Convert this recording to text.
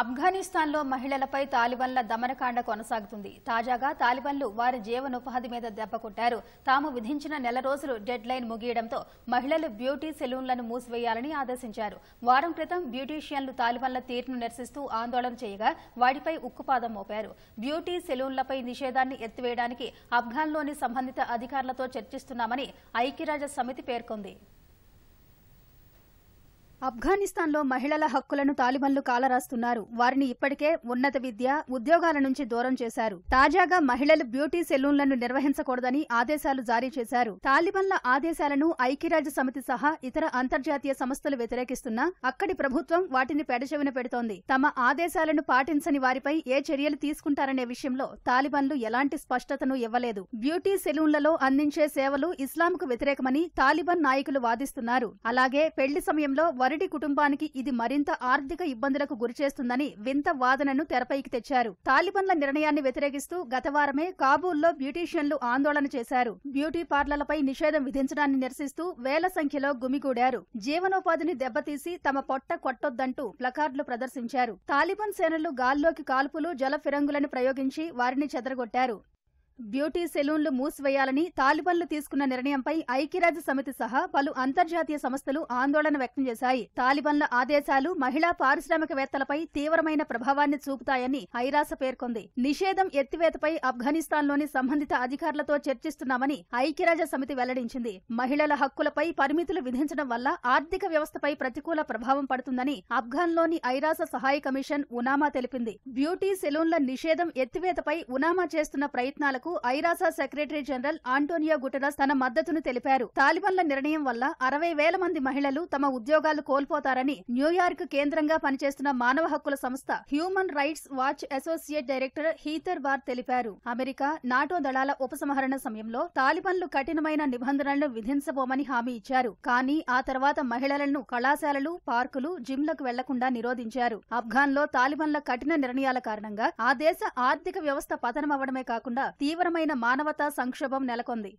ఆఫ్ఘనిస్తాన్లో మహిళలపై తాలిబన్ల దమనకాండ కొనసాగుతుంది తాజాగా తాలిబన్లు వారి జీవనోపాధి మీద దెబ్బకొట్టారు తాము విధించిన నెల రోజులు డెడ్ లైన్ ముగియడంతో మహిళలు బ్యూటీ సెలూన్లను మూసివేయాలని ఆదేశించారు వారం క్రితం బ్యూటీషియన్లు తాలిబన్ల తీరును నిరసిస్తూ ఆందోళన చేయగా వాటిపై ఉక్కుపాదం మోపారు బ్యూటీ సెలూన్లపై నిషేధాన్ని ఎత్తివేయడానికి ఆఫ్ఘాన్లోని సంబంధిత అధికారులతో చర్చిస్తున్నామని ఐక్యరాజ్య సమితి పేర్కొంది ఆఫ్ఘనిస్తాన్లో మహిళల హక్కులను తాలిబన్లు కాలరాస్తున్నారు వారిని ఇప్పటికే ఉన్నత విద్య ఉద్యోగాల నుంచి దూరం చేశారు తాజాగా మహిళలు బ్యూటీ సెలూన్లను నిర్వహించకూడదని ఆదేశాలు జారీ చేశారు తాలిబన్ల ఆదేశాలను ఐక్యరాజ్య సమితి సహా ఇతర అంతర్జాతీయ సంస్థలు వ్యతిరేకిస్తున్నా అక్కడి ప్రభుత్వం వాటిని పెడచెవిన పెడుతోంది తమ ఆదేశాలను పాటించని వారిపై ఏ చర్యలు తీసుకుంటారనే విషయంలో తాలిబన్లు ఎలాంటి స్పష్టతను ఇవ్వలేదు బ్యూటీ సెలూన్లలో అందించే సేవలు ఇస్లాంకు వ్యతిరేకమని తాలిబన్ నాయకులు వాదిస్తున్నారు అలాగే పెళ్లి సమయంలో మరడి కుటుంబానికి ఇది మరింత ఆర్థిక ఇబ్బందులకు గురిచేస్తుందని వింత వాదనను తెరపైకి తెచ్చారు తాలిబన్ల నిర్ణయాన్ని వ్యతిరేకిస్తూ గత వారమే కాబూల్లో బ్యూటీషియన్లు ఆందోళన చేశారు బ్యూటీ పార్లర్లపై నిషేధం విధించడాన్ని నిరసిస్తూ వేల సంఖ్యలో గుమిగూడారు జీవనోపాధిని దెబ్బతీసి తమ పొట్ట కొట్టొద్దంటూ ప్లకార్డులు ప్రదర్శించారు తాలిబన్ సేనలు గాల్లోకి కాల్పులు జల ఫిరంగులను ప్రయోగించి వారిని చెదరగొట్టారు బ్యూటీ సెలూన్లు మూసివేయాలని తాలిబన్లు తీసుకున్న నిర్ణయంపై ఐక్యరాజ్య సమితి సహా పలు అంతర్జాతీయ సంస్థలు ఆందోళన వ్యక్తం చేశాయి తాలిబన్ల ఆదేశాలు మహిళా పారిశ్రామికవేత్తలపై తీవ్రమైన ప్రభావాన్ని చూపుతాయని ఐరాస పేర్కొంది నిషేధం ఎత్తివేతపై ఆఫ్ఘనిస్తాన్లోని సంబంధిత అధికారులతో చర్చిస్తున్నామని ఐక్యరాజ్య సమితి వెల్లడించింది మహిళల హక్కులపై పరిమితులు విధించడం వల్ల ఆర్థిక వ్యవస్థపై ప్రతికూల ప్రభావం పడుతుందని ఆఫ్ఘాన్లోని ఐరాస సహాయ కమిషన్ ఉనామా తెలిపింది బ్యూటీ సెలూన్ల నిషేధం ఎత్తివేతపై ఉనామా చేస్తున్న ప్రయత్నాలకు మేరకు ఐరాసా సెక్రటరీ జనరల్ ఆంటోనియో గుటరస్ తన మద్దతును తెలిపారు తాలిబన్ల నిర్ణయం వల్ల అరవై వేల మంది మహిళలు తమ ఉద్యోగాలు కోల్పోతారని న్యూయార్క్ కేంద్రంగా పనిచేస్తున్న మానవ హక్కుల సంస్థ Human Rights Watch associate director Heather Barr తెలిపారు అమెరికా నాటో దళాల ఉపసంహరణ సమయంలో తాలిబన్లు కఠినమైన నిబంధనలను విధించబోమని హామీ ఇచ్చారు కానీ ఆ తర్వాత మహిళలను కళాశాలలు పార్కులు జిమ్లకు వెళ్లకుండా నిరోధించారు లో తాలిబన్ల కఠిన నిర్ణయాల కారణంగా ఆ దేశ ఆర్థిక వ్యవస్థ పతనమవడమే కాకుండా తీవ్ర తీవ్రమైన మానవతా సంక్షోభం నెలకొంది